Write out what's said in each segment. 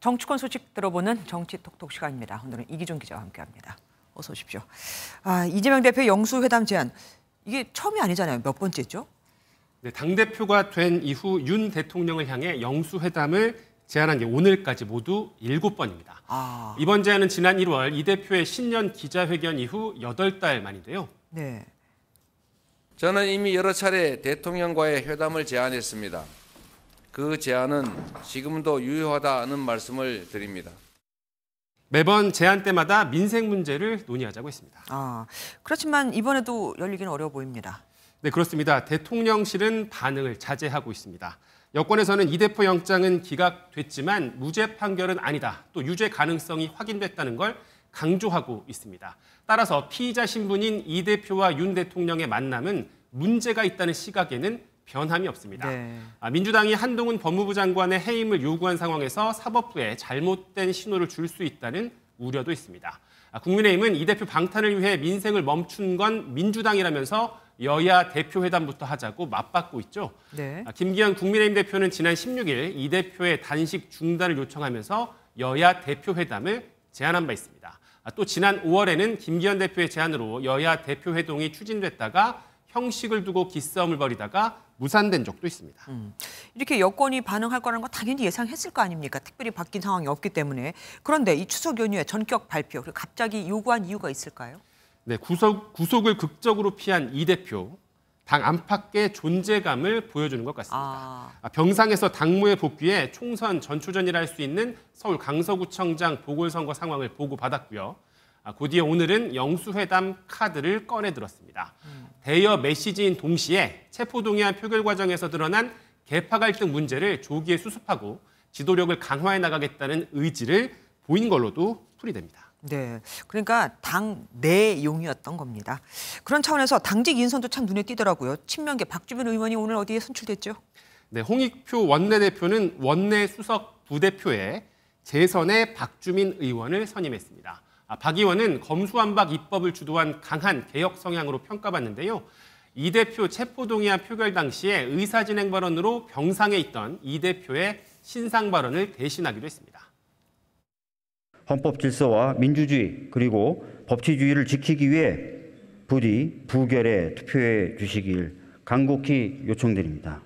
정치권 소식 들어보는 정치 톡톡 시간입니다. 오늘은 이기종 기자와 함께합니다. 어서 오십시오. 아, 이재명 대표 영수 회담 제안 이게 처음이 아니잖아요. 몇 번째죠? 네, 당 대표가 된 이후 윤 대통령을 향해 영수 회담을 제안한 게 오늘까지 모두 7번입니다. 아. 이번 제안은 지난 1월 이 대표의 신년 기자회견 이후 8달 만인데요. 네. 저는 이미 여러 차례 대통령과의 회담을 제안했습니다. 그 제안은 지금도 유효하다는 말씀을 드립니다. 매번 제안 때마다 민생 문제를 논의하자고 했습니다. 아, 그렇지만 이번에도 열리기는 어려워 보입니다. 네, 그렇습니다. 대통령실은 반응을 자제하고 있습니다. 여권에서는 이 대표 영장은 기각됐지만 무죄 판결은 아니다. 또 유죄 가능성이 확인됐다는 걸 강조하고 있습니다. 따라서 피의자 신분인 이 대표와 윤 대통령의 만남은 문제가 있다는 시각에는 변함이 없습니다. 네. 아, 민주당이 한동훈 법무부 장관의 해임을 요구한 상황에서 사법부에 잘못된 신호를 줄 수 있다는 우려도 있습니다. 아, 국민의힘은 이 대표 방탄을 위해 민생을 멈춘 건 민주당이라면서 여야 대표 회담부터 하자고 맞받고 있죠. 네. 아, 김기현 국민의힘 대표는 지난 16일 이 대표의 단식 중단을 요청하면서 여야 대표 회담을 제안한 바 있습니다. 또 지난 5월에는 김기현 대표의 제안으로 여야 대표 회동이 추진됐다가 형식을 두고 기싸움을 벌이다가 무산된 적도 있습니다. 음. 이렇게 여권이 반응할 거라는 건 당연히 예상했을 거 아닙니까? 특별히 바뀐 상황이 없기 때문에. 그런데 이 추석 연휴에 전격 발표, 그리고 갑자기 요구한 이유가 있을까요? 네, 구속, 구속을 극적으로 피한 이 대표, 당 안팎의 존재감을 보여주는 것 같습니다. 아. 아 병상에서 당무에 복귀해 총선 전초전이라 할 수 있는 서울 강서구청장 보궐선거 상황을 보고받았고요. 아, 곧이어 오늘은 영수회담 카드를 꺼내 들었습니다. 음. 대여 메시지인 동시에 체포동의안 표결 과정에서 드러난 개파 갈등 문제를 조기에 수습하고 지도력을 강화해 나가겠다는 의지를 보인 걸로도 풀이됩니다. 네, 그러니까 당 내용이었던 겁니다. 그런 차원에서 당직 인선도 참 눈에 띄더라고요. 친명계 박주민 의원이 오늘 어디에 선출됐죠? 네, 홍익표 원내대표는 원내 수석 부대표에 재선의 박주민 의원을 선임했습니다. 아, 박 의원은 검수완박 입법을 주도한 강한 개혁 성향으로 평가받는데요. 이 대표 체포동의안 표결 당시에 의사진행 발언으로 병상에 있던 이 대표의 신상 발언을 대신하기도 했습니다. 헌법 질서와 민주주의 그리고 법치주의를 지키기 위해 부디 부결에 투표해 주시길 간곡히 요청드립니다.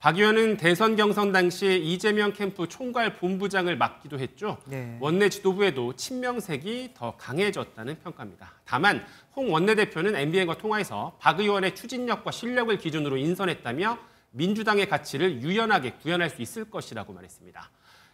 박 의원은 대선 경선 당시 에 이재명 캠프 총괄 본부장을 맡기도 했죠. 네. 원내 지도부에도 친명색이 더 강해졌다는 평가입니다. 다만 홍 원내대표는 MBN과 통화에서 박 의원의 추진력과 실력을 기준으로 인선했다며 민주당의 가치를 유연하게 구현할 수 있을 것이라고 말했습니다.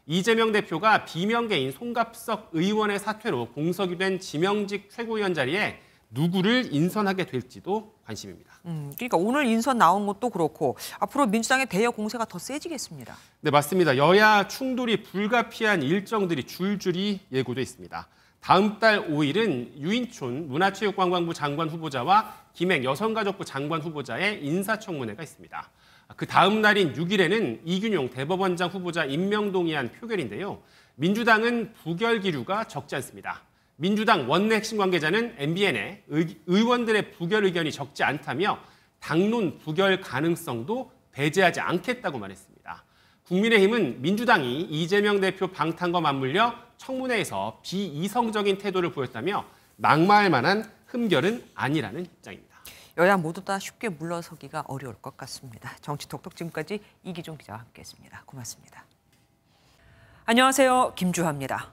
이재명 대표가 비명계인 송갑석 의원의 사퇴로 공석이 된 지명직 최고위원 자리에 누구를 인선하게 될지도 관심입니다. 음, 그러니까 오늘 인선 나온 것도 그렇고 앞으로 민주당의 대여 공세가 더 세지겠습니다. 네, 맞습니다. 여야 충돌이 불가피한 일정들이 줄줄이 예고돼 있습니다. 다음 달 5일은 유인촌 문화체육관광부 장관 후보자와 김행 여성가족부 장관 후보자의 인사청문회가 있습니다. 그 다음 날인 6일에는 이균용 대법원장 후보자 임명동의안 표결인데요. 민주당은 부결 기류가 적지 않습니다. 민주당 원내 핵심 관계자는 MBN에 의원들의 부결 의견이 적지 않다며 당론 부결 가능성도 배제하지 않겠다고 말했습니다. 국민의힘은 민주당이 이재명 대표 방탄과 맞물려 청문회에서 비이성적인 태도를 보였다며 낙마 만한 흠결은 아니라는 입장입니다. 여야 모두 다 쉽게 물러서기가 어려울 것 같습니다. 정치 톡톡 지금까지 이기종 기자와 함께했습니다. 고맙습니다. 안녕하세요. 김주화입니다.